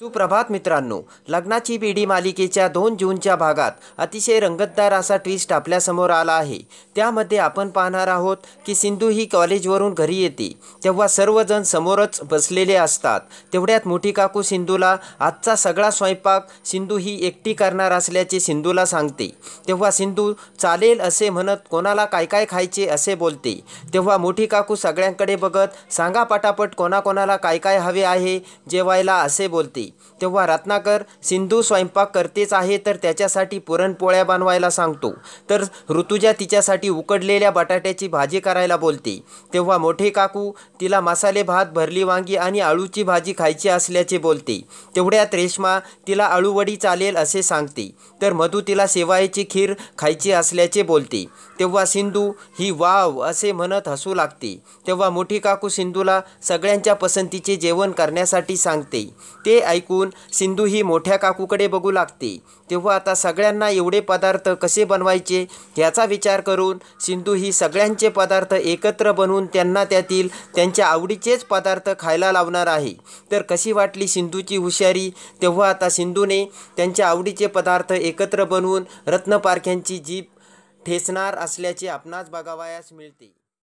सुप्रभात मित्रांनो लग्नाची बीडी मालिकेच्या दोन जूनच्या भागात अतिशय रंगतदार असा ट्विस्ट आपल्यासमोर आला आहे त्यामध्ये आपण पाहणार आहोत की सिंधू ही कॉलेजवरून घरी येते तेव्हा सर्वजण समोरच बसलेले असतात तेवढ्यात मोठी काकू सिंधूला आजचा सगळा स्वयंपाक सिंधू ही एकटी करणार असल्याचे सिंधूला सांगते तेव्हा सिंधू चालेल असे म्हणत कोणाला काय काय खायचे असे बोलते तेव्हा मोठी काकू सगळ्यांकडे बघत सांगा पटापट कोणाकोणाला काय काय हवे आहे जेवायला असे बोलते तेव्हा रत्नाकर सिंधू स्वयंपाक करतेच आहे तर त्याच्यासाठी पुरणपोळ्या बनवायला सांगतो तर ऋतुजा तिच्यासाठी उकडलेल्या बटाट्याची भाजी करायला बोलते तेव्हा मोठे काकू तिला मसाले भात भरली वांगी आणि आळूची भाजी खायची असल्याचे बोलते तेवढ्यात रेश्मा तिला आळूवडी चालेल असे सांगते तर मधू तिला शेवायची खीर खायची असल्याचे बोलते तेव्हा सिंधू ही वाव असे म्हणत हसू लागते तेव्हा मोठी काकू सिंधूला सगळ्यांच्या पसंतीचे जेवण करण्यासाठी सांगते ते ऐ ऐकून सिंधू ही मोठ्या काकूकडे बघू लागते तेव्हा आता सगळ्यांना एवढे पदार्थ कसे बनवायचे याचा विचार करून सिंधू ही सगळ्यांचे पदार्थ एकत्र बनवून त्यांना त्यातील त्यांच्या आवडीचेच पदार्थ खायला लावणार आहे तर कशी वाटली सिंधूची हुशारी तेव्हा आता सिंधूने त्यांच्या आवडीचे पदार्थ एकत्र बनवून रत्नपारख्यांची जीप ठेचणार असल्याचे आपणास बघावयास मिळते